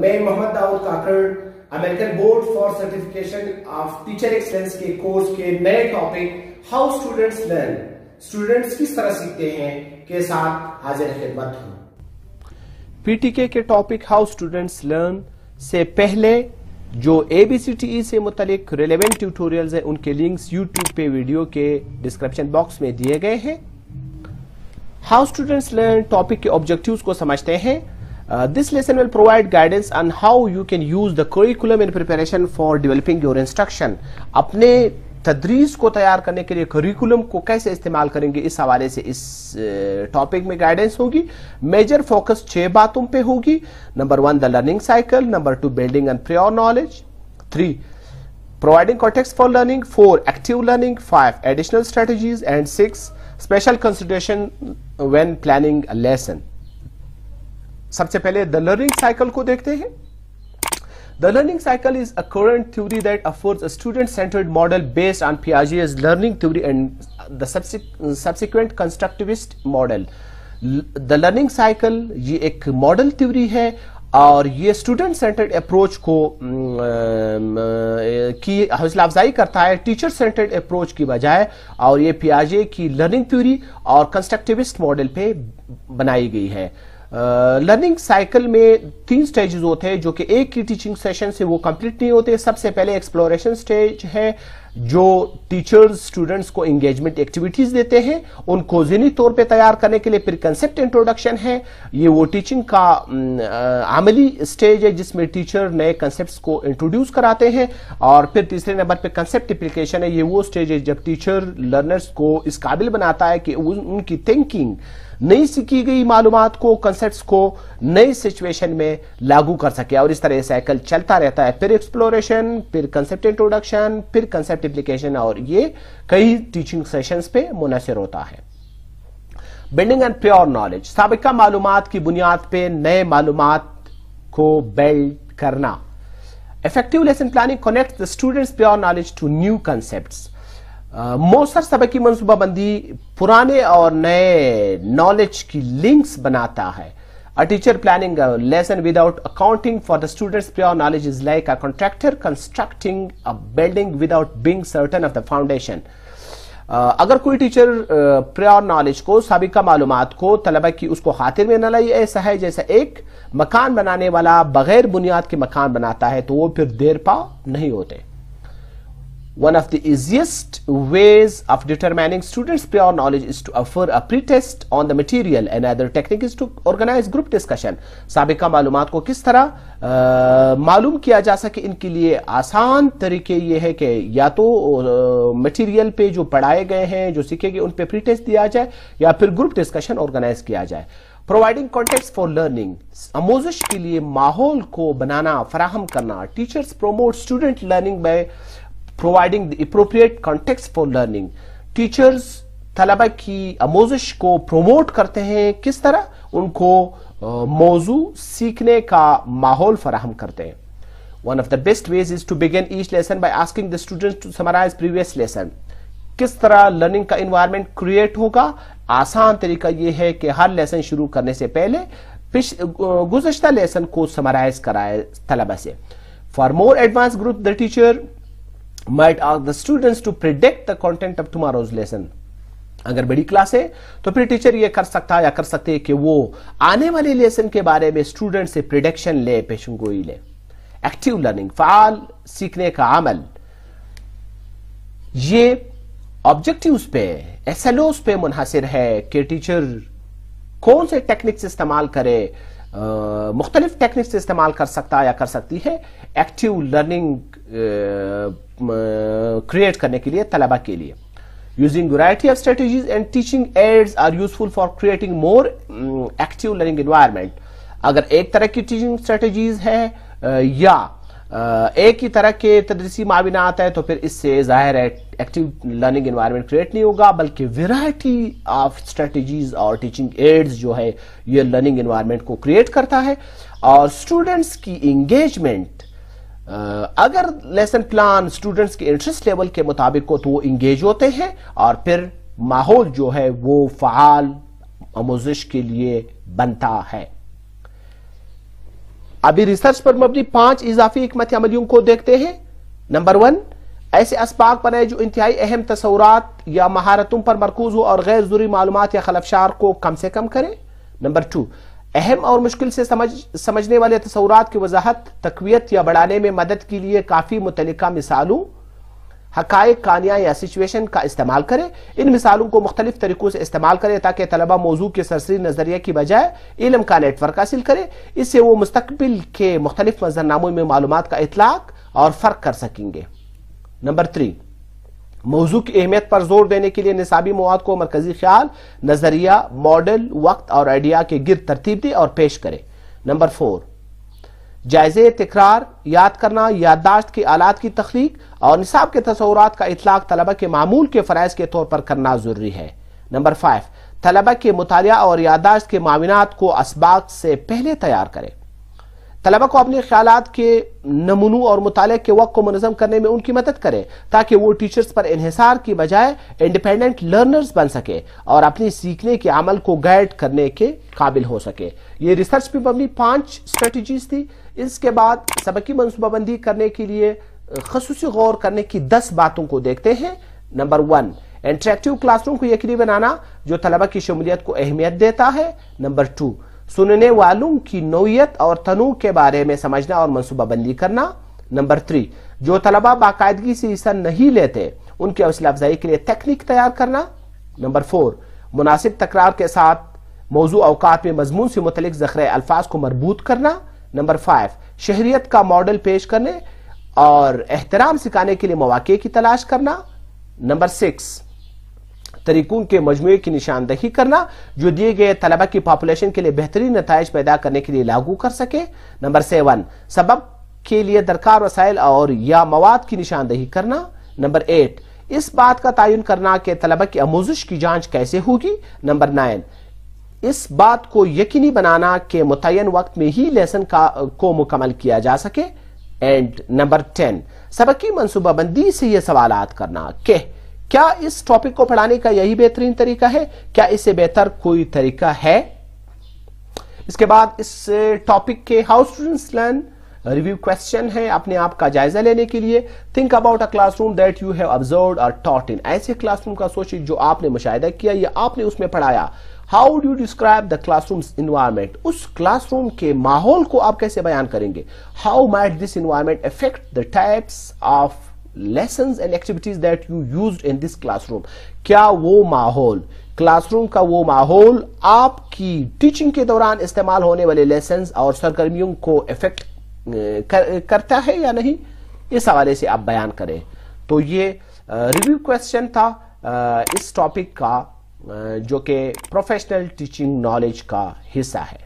मैं Mohammad Daud Kakar American board for certification of teacher excellence के course के नए topic how students learn students किस तरह सीखते हैं के साथ हाजिर खिदमत हूँ पीटीके के टॉपिक हाउ स्टूडेंट्स लर्न से पहले जो एबीसीटीई e से मुतलिक रिलेवेंट ट्यूटोरियल्स हैं उनके लिंक्स यूट्यूब पे वीडियो के डिस्क्रिप्शन बॉक्स में दिए गए हैं हाउ स्टूडेंट्स लर्न टॉपिक के ऑब्जेक्टिव्स को समझते हैं Uh, this lesson will provide guidance on how you can use the curriculum in preparation for developing your instruction. अपने तदरीस को तैयार करने के लिए करिकुलम को कैसे इस्तेमाल करेंगे इस हवाले से इस टॉपिक uh, में गाइडेंस होगी मेजर फोकस छह बातों पे होगी number one the learning cycle number two building and prior knowledge three providing context for learning four active learning five additional strategies and six special consideration when planning lesson सबसे पहले the learning cycle को देखते हैं the learning cycle is a current theory that afford student centred model based on पियाजी learning theory and the subsequent constructivist model the learning cycle ये एक model theory है और ये स्टूडेंट सेंटर्ड अप्रोच को mm, um, uh, की हौसला अफजाई करता है टीचर सेंटर्ड अप्रोच की बजाय और ये पियाजे की लर्निंग थ्योरी और कंस्ट्रक्टिविस्ट मॉडल पे बनाई गई है लर्निंग साइकिल में तीन स्टेजेस होते हैं जो कि एक ही टीचिंग सेशन से वो कंप्लीट नहीं होते सबसे पहले एक्सप्लोरेशन स्टेज है जो टीचर्स स्टूडेंट्स को एंगेजमेंट एक्टिविटीज देते हैं उनको जहनी तौर पे तैयार करने के लिए फिर कंसेप्ट इंट्रोडक्शन है ये वो टीचिंग का आमली स्टेज है जिसमें टीचर नए कंसेप्ट को इंट्रोड्यूस कराते हैं और फिर तीसरे नंबर पे कंसेप्ट एप्लीकेशन है ये वो स्टेज है जब टीचर लर्नर्स को इस काबिल बनाता है कि उनकी थिंकिंग नई सीखी गई मालूम को कंसेप्ट को नई सिचुएशन में लागू कर सके और इस तरह साइकिल चलता रहता है फिर एक्सप्लोरेशन फिर कंसेप्ट इंट्रोडक्शन फिर कंसेप्ट मल्टीप्लीकेशन और ये कई टीचिंग सेशंस पे मुनसर होता है बिल्डिंग एंड प्योर नॉलेज सबका मालूम की बुनियाद पे नए मालूम को बिल्ड करना effective lesson planning connect the students prior knowledge to new concept मोसर सबक की मनसूबाबंदी पुराने और नए नॉलेज की लिंक्स बनाता है A teacher planning a lesson without accounting for the student's prior knowledge is like a contractor constructing a building without being certain of the foundation. Uh, अगर कोई टीचर प्रियर नॉलेज को सबका मालूम को तलबा की उसको खातिर में न लाई ऐसा है जैसा एक मकान बनाने वाला बगैर बुनियाद के मकान बनाता है तो वो फिर देर पा नहीं होते One of the easiest ways of determining students' prior knowledge is to offer a pre-test on the material. Another technique is to organize group discussion. सबका मालूम को किस तरह मालूम किया जा सके इनके लिए आसान तरीके ये है कि या तो मटेरियल पे जो पढ़ाए गए हैं जो सीखेंगे उन पे प्री टेस्ट दिया जाए या फिर ग्रुप डिस्कशन ऑर्गेनाइज किया जाए प्रोवाइडिंग कॉन्टेक्ट फॉर लर्निंग आमोजश के लिए माहौल को बनाना फराहम करना teachers promote student learning by providing the appropriate context for learning teachers तलबा की आमोजिश को प्रमोट करते हैं किस तरह उनको मौजू सीखने का माहौल फराहम करते हैं one of the best ways is to begin each lesson by asking the student to summarise previous lesson किस तरह लर्निंग का इन्वायरमेंट क्रिएट होगा आसान तरीका यह है कि हर लेसन शुरू करने से पहले गुजश्ता लेसन को समराइज कराए तलबा से for more advance group the teacher might ask the students to predict the content of tomorrow's lesson. अगर बड़ी क्लास है तो फिर टीचर ये कर सकता है या कर सकते हैं कि वो आने वाले लेसन के बारे में स्टूडेंट से प्रिडिक्शन ले पेशन गोई ले एक्टिव लर्निंग फाल सीखने का अमल ये ऑब्जेक्टिव्स पे एस पे मुनहसर है कि टीचर कौन से टेक्निक्स इस्तेमाल करे मुख्तलिफ टेक्निक्स इस्तेमाल कर सकता या कर सकती है एक्टिव लर्निंग क्रिएट करने के लिए तलबा के लिए using variety of strategies and teaching aids are useful for creating more active learning environment अगर एक तरह की टीचिंग स्ट्रेटजीज है या एक ही तरह के तदरसी माविनात है तो फिर इससे जाहिर है एक्टिव लर्निंग एनवायरनमेंट क्रिएट नहीं होगा बल्कि वेराइटी ऑफ स्ट्रेटजीज और टीचिंग एड्स जो है ये लर्निंग एनवायरनमेंट को क्रिएट करता है और स्टूडेंट्स की इंगेजमेंट अगर लेसन प्लान स्टूडेंट्स के इंटरेस्ट लेवल के मुताबिक हो तो वो इंगेज होते हैं और फिर माहौल जो है वो फाल आमोजिश के लिए बनता है अभी रिसर्च पर मबनी पांच इजाफी अमलियों को देखते हैं नंबर वन ऐसे इसबाक बनाए जो इंतहाई अहम तस्वूर या महारतों पर मरकूज हो और गैर जरूरी मालूम या खलफशार को कम से कम करें नंबर टू अहम और मुश्किल से समझ समझने वाले तस्वूर की वजाहत तकवीत या बढ़ाने में मदद के लिए काफ़ी मुतल मिसालों हकायक कहानियाँ या सिचुएशन का इस्तेमाल करें इन मिसालों को मुख्तलिफ तरीक़ों से इस्तेमाल करें ताकि तलबा मौजू के सरसरी नज़रिए की बजाय इलम का नेटवर्क हासिल करें इससे वो मुस्तबिल के मुख्तलिफ मंजरनामों में मालूम का इतलाक और फ़र्क कर सकेंगे नंबर थ्री मौजू की अहमियत पर जोर देने के लिए निसाबी मवाद को मरकजी ख्याल नजरिया मॉडल वक्त और आइडिया के गिर तरतीब दें और पेश करें नंबर फोर जायजे तकरार याद करना याददाश्त के आलात की तख्लीक और निसाब के तस्वूर का इतलाक तलबा के मामूल के फ़रज़ के तौर पर करना ज़रूरी है नंबर फाइव तलबा के मुताल और याददाश्त के मामनात को इसबाक से पहले तैयार करें तलबा को अपने ख्याल के नमूनों और मुताल के वक्त को मनजम करने में उनकी मदद करें ताकि वो टीचर्स पर इहसार की बजाय इंडिपेंडेंट लर्नर्स बन सके और अपने सीखने के अमल को गाइड करने के काबिल हो सके ये रिसर्च में अपनी पांच स्ट्रेटजीज थी इसके बाद सबकी मनसूबाबंदी करने के लिए खसूस गौर करने की दस बातों को देखते हैं नंबर वन इंटरेक्टिव क्लासरूम को यकीनी बनाना जो तलबा की शमूलियत को अहमियत देता है नंबर टू सुनने वालों की नोयत और तनु के बारे में समझना और मनसूबाबंदी करना नंबर थ्री जो तलबा बाकायदगी से हिस्सा नहीं लेते उनकी हौसला अफजाई के लिए तकनीक तैयार करना नंबर फोर मुनासिब तकरार के साथ मौजू अवकात में मजमून से मुतलिक जखर अल्फाज को मरबूत करना नंबर फाइव शहरीत का मॉडल पेश करने और एहतराम सिखाने के लिए मौाक़े की तलाश करना नंबर सिक्स तरीकों के मजमु की निशानदही करना जो दिए गए तलबा की पॉपुलेशन के लिए बेहतरीन नतज पैदा करने के लिए लागू कर सके नंबर सेवन सबक के लिए दरकार वसाइल और या मवाद की निशानदही करना नंबर एट इस बात का तयन करना कि तलबा की आमोजिश की जांच कैसे होगी नंबर नाइन इस बात को यकीनी बनाना कि मुतन वक्त में ही लेसन का को मुकमल किया जा सके एंड नंबर टेन सबकी मनसूबाबंदी से यह सवाल करना के क्या इस टॉपिक को पढ़ाने का यही बेहतरीन तरीका है क्या इससे बेहतर कोई तरीका है इसके बाद इस टॉपिक के how students learn review question है अपने आप का जायजा लेने के लिए think about a classroom that you have observe और टॉट इन ऐसे क्लासरूम का सोचिए जो आपने मुशाहिदा किया या आपने उसमें पढ़ाया how do describe the classroom environment उस क्लासरूम के माहौल को आप कैसे बयान करेंगे how might this environment affect the types of lesson and activities that you use in this classroom क्या वो माहौल क्लासरूम का वो माहौल आपकी टीचिंग के दौरान इस्तेमाल होने वाले लेसन और सरगर्मियों को इफेक्ट कर, करता है या नहीं इस हवाले से आप बयान करें तो ये रिव्यू क्वेश्चन था आ, इस टॉपिक का आ, जो कि प्रोफेशनल टीचिंग नॉलेज का हिस्सा है